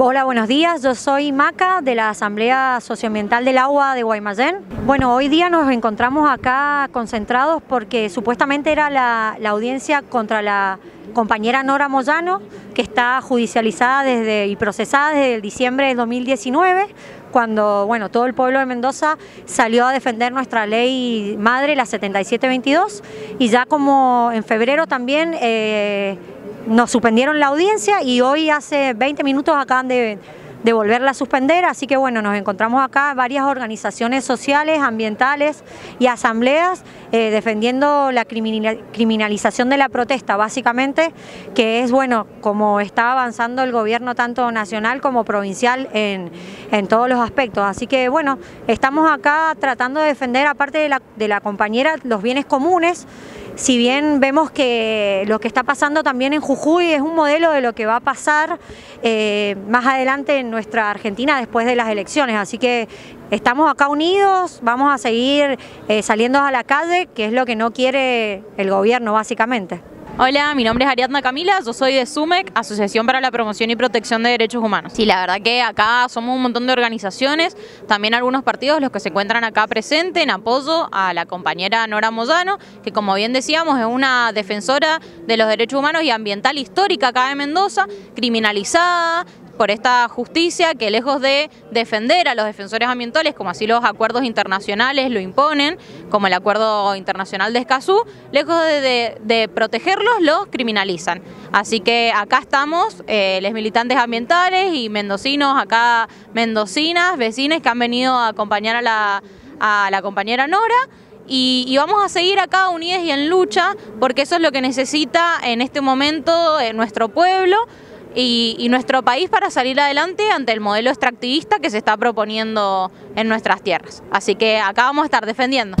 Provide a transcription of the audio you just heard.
Hola, buenos días. Yo soy Maca de la Asamblea Socioambiental del Agua de Guaymallén. Bueno, hoy día nos encontramos acá concentrados porque supuestamente era la, audiencia contra la compañera Nora Moyano, que está judicializada desde, y procesada desde diciembre de 2019, cuando bueno, todo el pueblo de Mendoza salió a defender nuestra ley madre, la 7722, y ya como en febrero también... Eh, nos suspendieron la audiencia y hoy hace 20 minutos acaban de, volverla a suspender, así que bueno, nos encontramos acá varias organizaciones sociales, ambientales y asambleas eh, defendiendo la criminalización de la protesta, básicamente, que es bueno, como está avanzando el gobierno tanto nacional como provincial en, en todos los aspectos. Así que bueno, estamos acá tratando de defender, aparte de la compañera, los bienes comunes, si bien vemos que lo que está pasando también en Jujuy es un modelo de lo que va a pasar eh, más adelante en nuestra Argentina después de las elecciones, así que estamos acá unidos, vamos a seguir eh, saliendo a la calle, que es lo que no quiere el gobierno básicamente. Hola, mi nombre es Ariadna Camila, yo soy de SUMEC, Asociación para la Promoción y Protección de Derechos Humanos. Sí, la verdad que acá somos un montón de organizaciones, también algunos partidos los que se encuentran acá presentes en apoyo a la compañera Nora Moyano, que como bien decíamos es una defensora de los derechos humanos y ambiental histórica acá de Mendoza, criminalizada, por esta justicia que lejos de defender a los defensores ambientales, como así los acuerdos internacionales lo imponen, como el Acuerdo Internacional de Escazú, lejos de, protegerlos, los criminalizan. Así que acá estamos, eh, los militantes ambientales y mendocinos, acá mendocinas, vecinas que han venido a acompañar a la, compañera Nora. Y, vamos a seguir acá unidas y en lucha, porque eso es lo que necesita en este momento eh, nuestro pueblo y, nuestro país para salir adelante ante el modelo extractivista que se está proponiendo en nuestras tierras. Así que acá vamos a estar defendiendo.